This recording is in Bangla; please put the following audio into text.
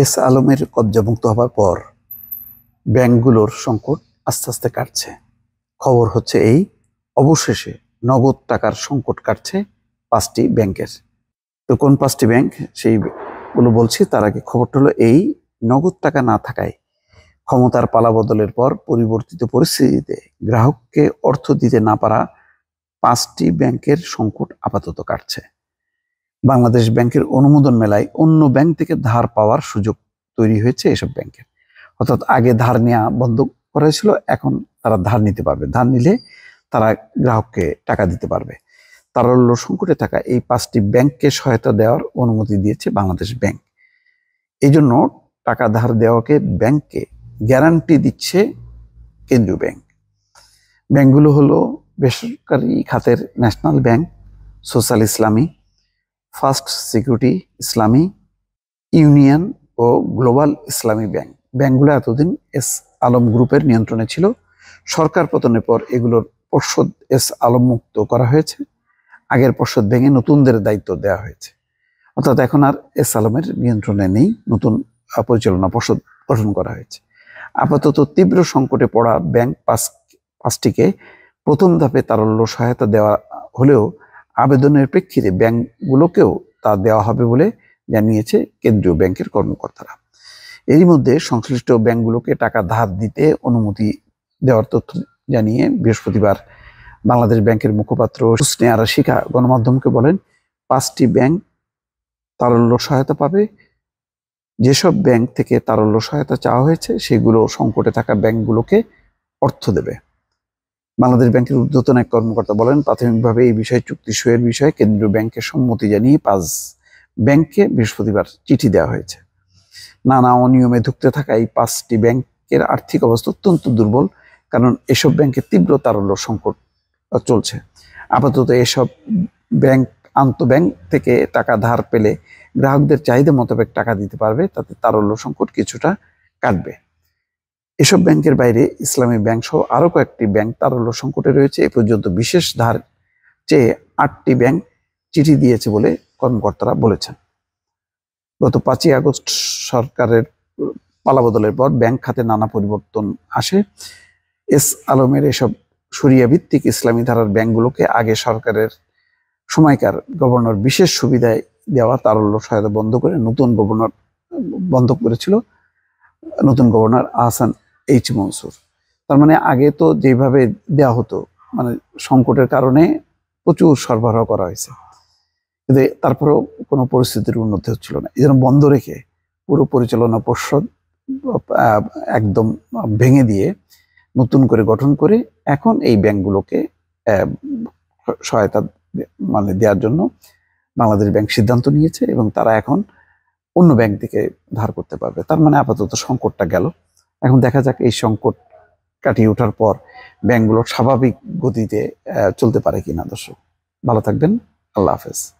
এস আলমের কবজামুক্ত হবার পর ব্যাংকগুলোর সংকট আস্তে আস্তে কাটছে খবর হচ্ছে এই অবশেষে নগদ টাকার সংকট কাটছে পাঁচটি ব্যাংকের তো কোন পাঁচটি ব্যাংক সেইগুলো বলছি তার আগে খবরটা হলো এই নগদ টাকা না থাকায় ক্ষমতার পালাবদলের পর পরিবর্তিত পরিস্থিতিতে গ্রাহককে অর্থ দিতে না পারা পাঁচটি ব্যাংকের সংকট আপাতত কাটছে বাংলাদেশ ব্যাংকের অনুমোদন মেলায় অন্য ব্যাংক থেকে ধার পাওয়ার সুযোগ তৈরি হয়েছে এসব ব্যাংকের অর্থাৎ আগে ধার নেওয়া বন্ধ করা হয়েছিল এখন তারা ধার নিতে পারবে ধার নিলে তারা গ্রাহককে টাকা দিতে পারবে তারল্য সংকটে থাকা এই পাঁচটি ব্যাংককে সহায়তা দেওয়ার অনুমতি দিয়েছে বাংলাদেশ ব্যাংক এই জন্য টাকা ধার দেওয়াকে ব্যাংককে গ্যারান্টি দিচ্ছে কেন্দ্রীয় ব্যাংক ব্যাংকগুলো হলো বেসরকারি খাতের national bank social Islami first security Islami union ও গ্লোবাল ইসলামী ব্যাংক ব্যাংকগুলো এতদিন এস আলম গ্রুপের নিয়ন্ত্রণে ছিল সরকার পতনের পর এগুলোর পর্ষদ এস আলম মুক্ত করা হয়েছে আগের পর্ষদ ভেঙে নতুনদের দায়িত্ব দেওয়া হয়েছে অর্থাৎ এখন আর এস আলমের নিয়ন্ত্রণে নেই নতুন পরিচালনা পর্ষদ গঠন করা হয়েছে আপাতত তীব্র সংকটে পড়া ব্যাংক পাস পাঁচটিকে প্রথম ধাপে তারল্য সহায়তা দেওয়া হলেও আবেদনের প্রেক্ষিতে ব্যাংকগুলোকেও তা দেওয়া হবে বলে জানিয়েছে কেন্দ্রীয় ব্যাংকের কর্মকর্তারা এরই মধ্যে সংশ্লিষ্ট ব্যাংকগুলোকে টাকা ধার দিতে অনুমতি দেওয়ার তথ্য জানিয়ে বৃহস্পতিবার বাংলাদেশ ব্যাংকের মুখপাত্র হুসনে আরা শিখা গণমাধ্যমকে বলেন পাঁচটি ব্যাংক তারল্য সহায়তা পাবে যেসব ব্যাংক থেকে তারল্য সহায়তা চাওয়া হয়েছে সেগুলো সংকটে থাকা ব্যাংকগুলোকে অর্থ দেবে বাংলাদেশ ব্যাংকের ঊর্ধ্বতন এক কর্মকর্তা বলেন প্রাথমিকভাবে এই বিষয়ে চুক্তি সইয়ের বিষয়ে কেন্দ্রীয় ব্যাংকের সম্মতি জানিয়ে পাঁচ ব্যাংককে বৃহস্পতিবার চিঠি দেওয়া হয়েছে নানা অনিয়মে ধুকতে থাকা এই পাঁচটি ব্যাংকের আর্থিক অবস্থা অত্যন্ত দুর্বল কারণ এসব ব্যাংকের তীব্র তারল্য সংকট চলছে আপাতত এসব ব্যাংক ব্যাংক থেকে টাকা ধার পেলে গ্রাহকদের চাহিদা মোতাবেক টাকা দিতে পারবে তাতে তারল্য সংকট কিছুটা কাটবে এসব ব্যাংকের বাইরে ইসলামী ব্যাংক সহ আরও কয়েকটি ব্যাংক তারল্য সংকটে রয়েছে এ পর্যন্ত বিশেষ ধার চেয়ে আটটি ব্যাংক চিঠি দিয়েছে বলে কর্মকর্তারা বলেছেন গত পাঁচই আগস্ট সরকারের পালাবদলের পর ব্যাংক খাতে নানা পরিবর্তন আসে এস আলমের এসব সরিয়া ভিত্তিক ইসলামী ধারার ব্যাংকগুলোকে আগে সরকারের সময়কার গভর্নর বিশেষ সুবিধায় দেওয়া তারল্য সহায়তা বন্ধ করে নতুন গভর্নর বন্ধ করেছিল নতুন গভর্নর আহসান এইচ মনসুর তার মানে আগে তো যেভাবে দেয়া হতো মানে সংকটের কারণে প্রচুর সরবরাহ করা হয়েছে কিন্তু তারপরেও কোনো পরিস্থিতির উন্নতি হচ্ছিল না এই বন্ধ রেখে পুরো পরিচালনা পর্ষদ একদম ভেঙে দিয়ে নতুন করে গঠন করে এখন এই ব্যাংকগুলোকে সহায়তা মানে দেওয়ার জন্য বাংলাদেশ ব্যাংক সিদ্ধান্ত নিয়েছে এবং তারা এখন অন্য ব্যাংক থেকে ধার করতে পারবে তার মানে আপাতত সংকটটা গেল এখন দেখা যাক এই সংকট কাটিয়ে ওঠার পর ব্যাংকগুলো স্বাভাবিক গতিতে চলতে পারে কিনা দর্শক ভালো থাকবেন আল্লাহ হাফেজ